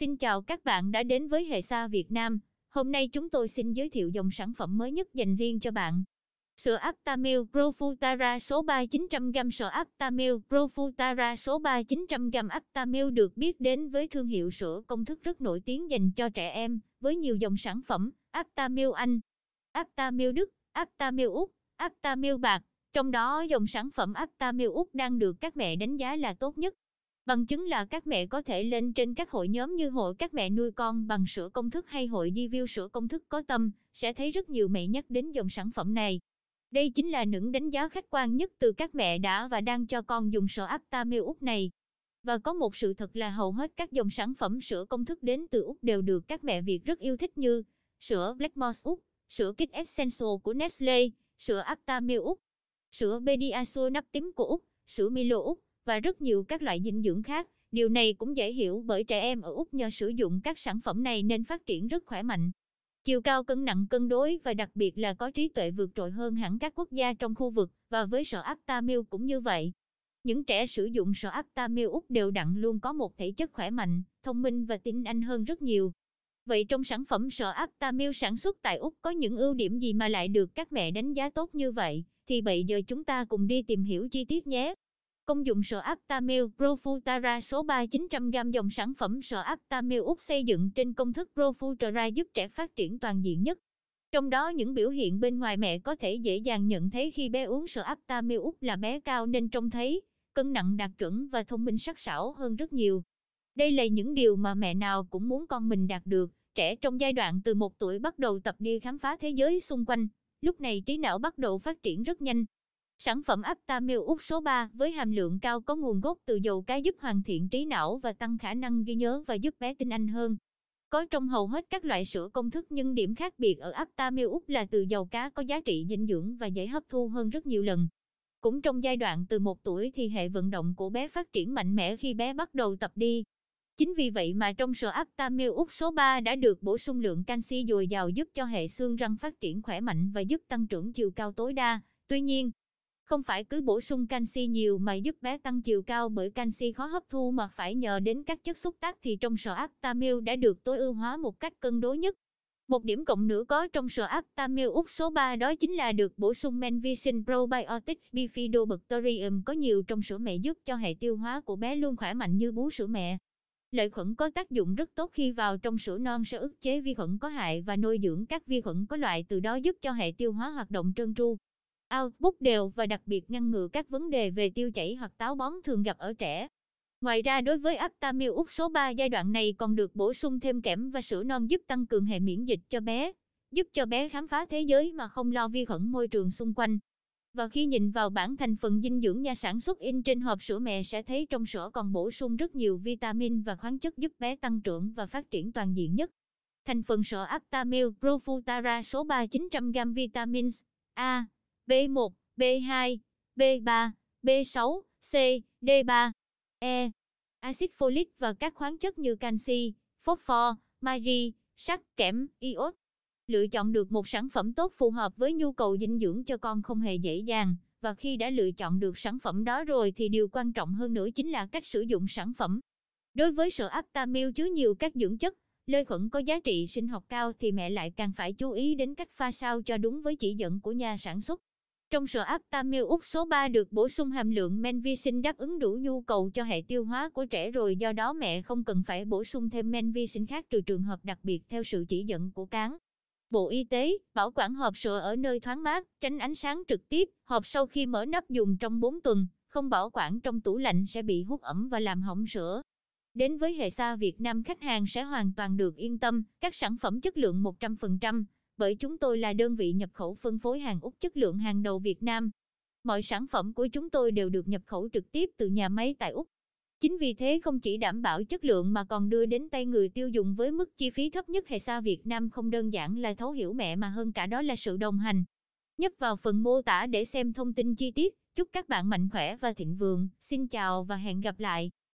Xin chào các bạn đã đến với Hệ Sa Việt Nam. Hôm nay chúng tôi xin giới thiệu dòng sản phẩm mới nhất dành riêng cho bạn. Sữa Aptamil Profutara số 3 900g Sữa Aptamil Profutara số 3 900g Aptamil được biết đến với thương hiệu sữa công thức rất nổi tiếng dành cho trẻ em, với nhiều dòng sản phẩm Aptamil Anh, Aptamil Đức, Aptamil Úc, Aptamil Bạc. Trong đó dòng sản phẩm Aptamil Úc đang được các mẹ đánh giá là tốt nhất. Bằng chứng là các mẹ có thể lên trên các hội nhóm như hội các mẹ nuôi con bằng sữa công thức hay hội review sữa công thức có tâm, sẽ thấy rất nhiều mẹ nhắc đến dòng sản phẩm này. Đây chính là những đánh giá khách quan nhất từ các mẹ đã và đang cho con dùng sữa Aptamil Úc này. Và có một sự thật là hầu hết các dòng sản phẩm sữa công thức đến từ Úc đều được các mẹ Việt rất yêu thích như sữa Blackmores Úc, sữa Kit Essential của Nestle, sữa Aptamil Úc, sữa Pediasure nắp tím của Úc, sữa Milo Úc và rất nhiều các loại dinh dưỡng khác. Điều này cũng dễ hiểu bởi trẻ em ở Úc nhờ sử dụng các sản phẩm này nên phát triển rất khỏe mạnh. Chiều cao cân nặng cân đối và đặc biệt là có trí tuệ vượt trội hơn hẳn các quốc gia trong khu vực và với sọ áp Tamil cũng như vậy. Những trẻ sử dụng sọ áp Tamil Úc đều đặn luôn có một thể chất khỏe mạnh, thông minh và tinh anh hơn rất nhiều. Vậy trong sản phẩm sọ áp Tamil sản xuất tại Úc có những ưu điểm gì mà lại được các mẹ đánh giá tốt như vậy? Thì bây giờ chúng ta cùng đi tìm hiểu chi tiết nhé. Công dụng sữa Aptamil Profutara số 3 900g dòng sản phẩm sữa Aptamil Úc xây dựng trên công thức Profutara giúp trẻ phát triển toàn diện nhất. Trong đó những biểu hiện bên ngoài mẹ có thể dễ dàng nhận thấy khi bé uống sữa Aptamil Úc là bé cao nên trông thấy, cân nặng đạt chuẩn và thông minh sắc sảo hơn rất nhiều. Đây là những điều mà mẹ nào cũng muốn con mình đạt được. Trẻ trong giai đoạn từ 1 tuổi bắt đầu tập đi khám phá thế giới xung quanh. Lúc này trí não bắt đầu phát triển rất nhanh, Sản phẩm Aptamil Úc số 3 với hàm lượng cao có nguồn gốc từ dầu cá giúp hoàn thiện trí não và tăng khả năng ghi nhớ và giúp bé tinh anh hơn. Có trong hầu hết các loại sữa công thức nhưng điểm khác biệt ở Aptamil Úc là từ dầu cá có giá trị dinh dưỡng và dễ hấp thu hơn rất nhiều lần. Cũng trong giai đoạn từ 1 tuổi thì hệ vận động của bé phát triển mạnh mẽ khi bé bắt đầu tập đi. Chính vì vậy mà trong sữa Aptamil Úc số 3 đã được bổ sung lượng canxi dồi dào giúp cho hệ xương răng phát triển khỏe mạnh và giúp tăng trưởng chiều cao tối đa. Tuy nhiên, không phải cứ bổ sung canxi nhiều mà giúp bé tăng chiều cao bởi canxi khó hấp thu mà phải nhờ đến các chất xúc tác thì trong sữa Aptamil đã được tối ưu hóa một cách cân đối nhất. Một điểm cộng nữa có trong sữa Aptamil Úc số 3 đó chính là được bổ sung men vi sinh probiotic bifidobacterium có nhiều trong sữa mẹ giúp cho hệ tiêu hóa của bé luôn khỏe mạnh như bú sữa mẹ. Lợi khuẩn có tác dụng rất tốt khi vào trong sữa non sẽ ức chế vi khuẩn có hại và nuôi dưỡng các vi khuẩn có loại từ đó giúp cho hệ tiêu hóa hoạt động trơn tru ao, bút đều và đặc biệt ngăn ngừa các vấn đề về tiêu chảy hoặc táo bón thường gặp ở trẻ. Ngoài ra đối với Aptamil Úc số 3 giai đoạn này còn được bổ sung thêm kẽm và sữa non giúp tăng cường hệ miễn dịch cho bé, giúp cho bé khám phá thế giới mà không lo vi khuẩn môi trường xung quanh. Và khi nhìn vào bảng thành phần dinh dưỡng nhà sản xuất in trên hộp sữa mẹ sẽ thấy trong sữa còn bổ sung rất nhiều vitamin và khoáng chất giúp bé tăng trưởng và phát triển toàn diện nhất. Thành phần sữa Aptamil Profutara số 3 900g vitamins A, B1, B2, B3, B6, C, D3, E, axit folic và các khoáng chất như canxi, phosphor, magie, sắt, kẽm, iốt. Lựa chọn được một sản phẩm tốt phù hợp với nhu cầu dinh dưỡng cho con không hề dễ dàng, và khi đã lựa chọn được sản phẩm đó rồi thì điều quan trọng hơn nữa chính là cách sử dụng sản phẩm. Đối với sữa Aptamil chứa nhiều các dưỡng chất, lợi khuẩn có giá trị sinh học cao thì mẹ lại càng phải chú ý đến cách pha sao cho đúng với chỉ dẫn của nhà sản xuất. Trong sữa Aptamil Úc số 3 được bổ sung hàm lượng men vi sinh đáp ứng đủ nhu cầu cho hệ tiêu hóa của trẻ rồi do đó mẹ không cần phải bổ sung thêm men vi sinh khác trừ trường hợp đặc biệt theo sự chỉ dẫn của cán. Bộ Y tế, bảo quản hộp sữa ở nơi thoáng mát, tránh ánh sáng trực tiếp, hộp sau khi mở nắp dùng trong 4 tuần, không bảo quản trong tủ lạnh sẽ bị hút ẩm và làm hỏng sữa. Đến với hệ xa Việt Nam khách hàng sẽ hoàn toàn được yên tâm, các sản phẩm chất lượng 100%, bởi chúng tôi là đơn vị nhập khẩu phân phối hàng Úc chất lượng hàng đầu Việt Nam. Mọi sản phẩm của chúng tôi đều được nhập khẩu trực tiếp từ nhà máy tại Úc. Chính vì thế không chỉ đảm bảo chất lượng mà còn đưa đến tay người tiêu dùng với mức chi phí thấp nhất hệ xa Việt Nam không đơn giản là thấu hiểu mẹ mà hơn cả đó là sự đồng hành. Nhấp vào phần mô tả để xem thông tin chi tiết, chúc các bạn mạnh khỏe và thịnh vượng. Xin chào và hẹn gặp lại.